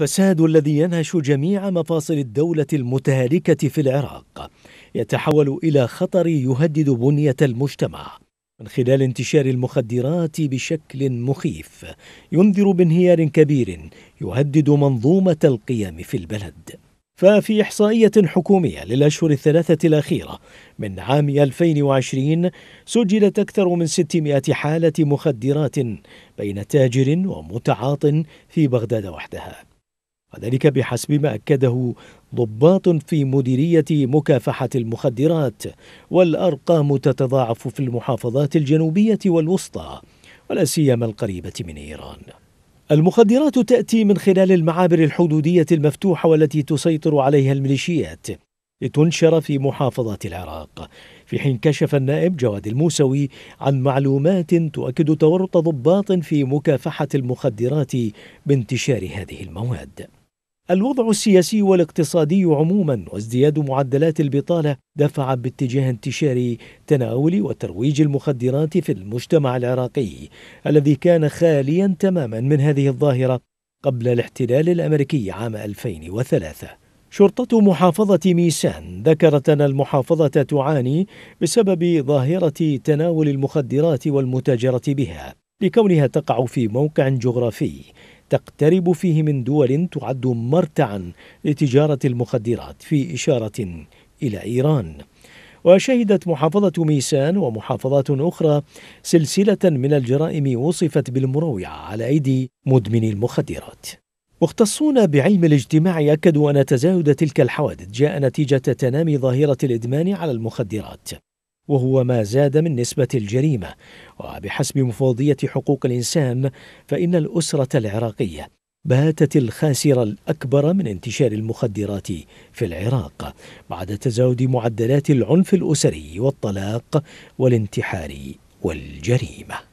فساد الذي ينهش جميع مفاصل الدولة المتهالكة في العراق يتحول إلى خطر يهدد بنية المجتمع من خلال انتشار المخدرات بشكل مخيف ينذر بانهيار كبير يهدد منظومة القيم في البلد ففي إحصائية حكومية للأشهر الثلاثة الأخيرة من عام 2020 سجلت أكثر من 600 حالة مخدرات بين تاجر ومتعاط في بغداد وحدها وذلك بحسب ما أكده ضباط في مديرية مكافحة المخدرات والأرقام تتضاعف في المحافظات الجنوبية والوسطى ولا سيما القريبة من إيران المخدرات تأتي من خلال المعابر الحدودية المفتوحة والتي تسيطر عليها الميليشيات لتنشر في محافظات العراق في حين كشف النائب جواد الموسوي عن معلومات تؤكد تورط ضباط في مكافحة المخدرات بانتشار هذه المواد الوضع السياسي والاقتصادي عموما وازدياد معدلات البطالة دفع باتجاه انتشار تناول وترويج المخدرات في المجتمع العراقي الذي كان خاليا تماما من هذه الظاهرة قبل الاحتلال الأمريكي عام 2003 شرطة محافظة ميسان ذكرت أن المحافظة تعاني بسبب ظاهرة تناول المخدرات والمتاجرة بها لكونها تقع في موقع جغرافي تقترب فيه من دول تعد مرتعا لتجارة المخدرات في إشارة إلى إيران وشهدت محافظة ميسان ومحافظات أخرى سلسلة من الجرائم وصفت بالمروعة على أيدي مدمني المخدرات مختصون بعلم الاجتماع أكدوا أن تزايد تلك الحوادث جاء نتيجة تنامي ظاهرة الإدمان على المخدرات وهو ما زاد من نسبة الجريمة وبحسب مفوضية حقوق الإنسان فإن الأسرة العراقية باتت الخاسرة الأكبر من انتشار المخدرات في العراق بعد تزايد معدلات العنف الأسري والطلاق والانتحار والجريمه